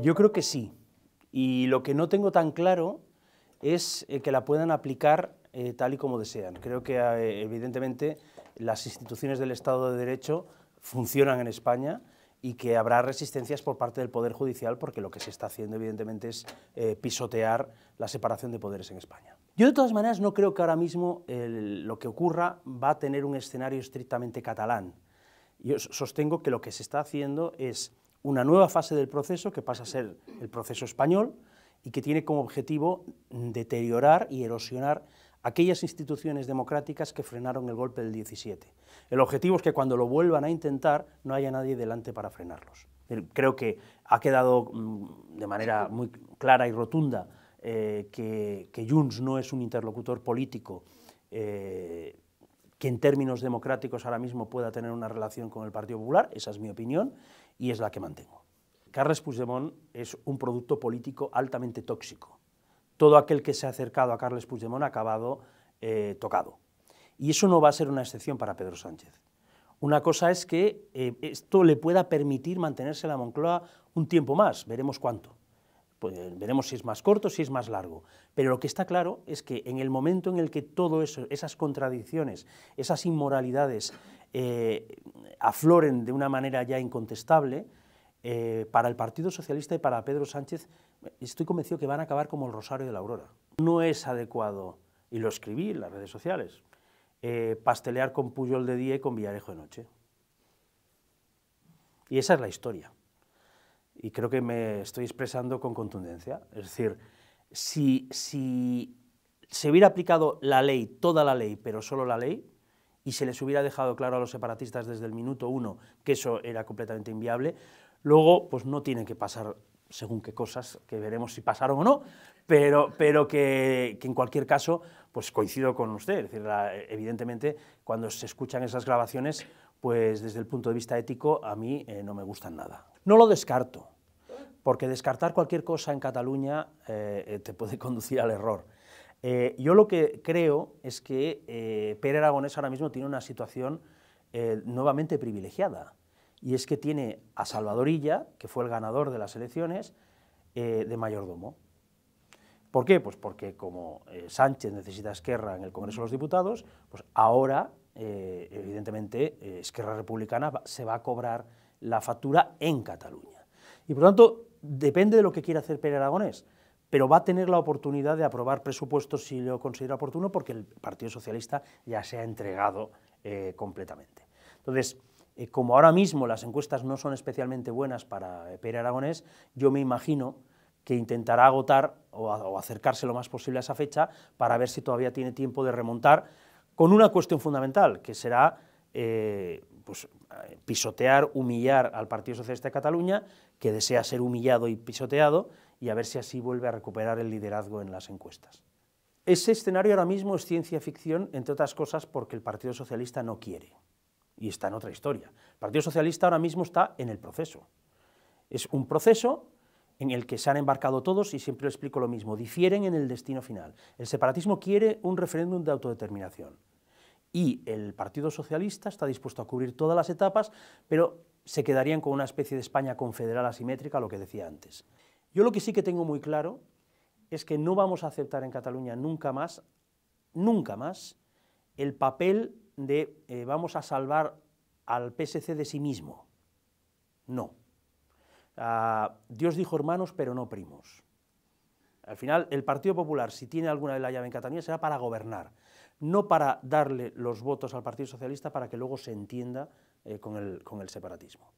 Yo creo que sí. Y lo que no tengo tan claro es eh, que la puedan aplicar eh, tal y como desean. Creo que ah, eh, evidentemente las instituciones del Estado de Derecho funcionan en España y que habrá resistencias por parte del Poder Judicial porque lo que se está haciendo evidentemente es pisotear la separación de poderes en España. Yo de todas maneras no creo que ahora mismo lo que ocurra va a tener un escenario estrictamente catalán. Yo sostengo que lo que se está haciendo es una nueva fase del proceso que pasa a ser el proceso español y que tiene como objetivo deteriorar y erosionar aquellas instituciones democráticas que frenaron el golpe del 17. El objetivo es que cuando lo vuelvan a intentar no haya nadie delante para frenarlos. Creo que ha quedado mm, de manera muy clara y rotunda eh, que, que, Junts no es un interlocutor político eh, que en términos democráticos ahora mismo pueda tener una relación con el Partido Popular, esa es mi opinión, y es la que mantengo. Carles Puigdemont es un producto político altamente tóxico. Todo aquel que se ha acercado a Carles Puigdemont ha acabado eh, tocado. Y eso no va a ser una excepción para Pedro Sánchez. Una cosa es que eh, esto le pueda permitir mantenerse en la Moncloa un tiempo más, veremos cuánto. Pues, eh, veremos si es más corto, si es más largo. Pero lo que está claro es que en el momento en el que todo eso, esas contradicciones, esas inmoralidades, afloren de una manera ya incontestable, eh, para el Partido Socialista y para Pedro Sánchez, estoy convencido que van a acabar como el Rosario de la Aurora. No es adecuado, y lo escribí en las redes sociales, eh, pastelear con Puyol de día y con Villarejo de noche. Y esa es la historia. Y creo que me estoy expresando con contundencia. Es decir, si, si se hubiera aplicado la ley, toda la ley, pero solo la ley, y se les hubiera dejado claro a los separatistas desde el minuto uno que eso era completamente inviable, luego pues no tiene que pasar según qué cosas, que veremos si pasaron o no, pero, pero que, en cualquier caso, pues coincido con usted, es decir, evidentemente cuando se escuchan esas grabaciones, pues desde el punto de vista ético a mí eh, no me gustan nada. No lo descarto, porque descartar cualquier cosa en Cataluña eh, eh, te puede conducir al error. Eh, yo lo que creo es que eh, Pere Aragonés ahora mismo tiene una situación eh, nuevamente privilegiada. Y es que tiene a Salvadorilla, que fue el ganador de las elecciones, eh, de mayordomo. ¿Por qué? Pues porque como Sánchez necesita Esquerra en el Congreso de los Diputados, pues ahora, evidentemente, Esquerra Republicana se va a cobrar la factura en Cataluña. Y por lo tanto, depende de lo que quiera hacer Pere Aragonés pero va a tener la oportunidad de aprobar presupuestos si lo considera oportuno, porque el Partido Socialista ya se ha entregado eh, completamente. Entonces, eh, como ahora mismo las encuestas no son especialmente buenas para eh, Pere Aragonés, yo me imagino que intentará agotar o, acercarse lo más posible a esa fecha para ver si todavía tiene tiempo de remontar con una cuestión fundamental, que será pues, eh, pisotear, humillar al Partido Socialista de Cataluña, que desea ser humillado y pisoteado, y a ver si así vuelve a recuperar el liderazgo en las encuestas. Ese escenario ahora mismo es ciencia ficción, entre otras cosas, porque el Partido Socialista no quiere, y está en otra historia. El Partido Socialista ahora mismo está en el proceso. Es un proceso en el que se han embarcado todos, y siempre lo explico lo mismo, difieren en el destino final. El separatismo quiere un referéndum de autodeterminación y el Partido Socialista está dispuesto a cubrir todas las etapas, pero se quedarían con una especie de España confederal asimétrica, lo que decía antes. Yo lo que sí que tengo muy claro es que no vamos a aceptar en Cataluña nunca más, nunca más, el papel de eh, vamos a salvar al PSC de sí mismo. No. Ah, Dios dijo hermanos, pero no primos. Al final, el Partido Popular, si tiene alguna de la llave en Cataluña, será para gobernar no para darle los votos al Partido Socialista para que luego se entienda eh, con, el, con el separatismo.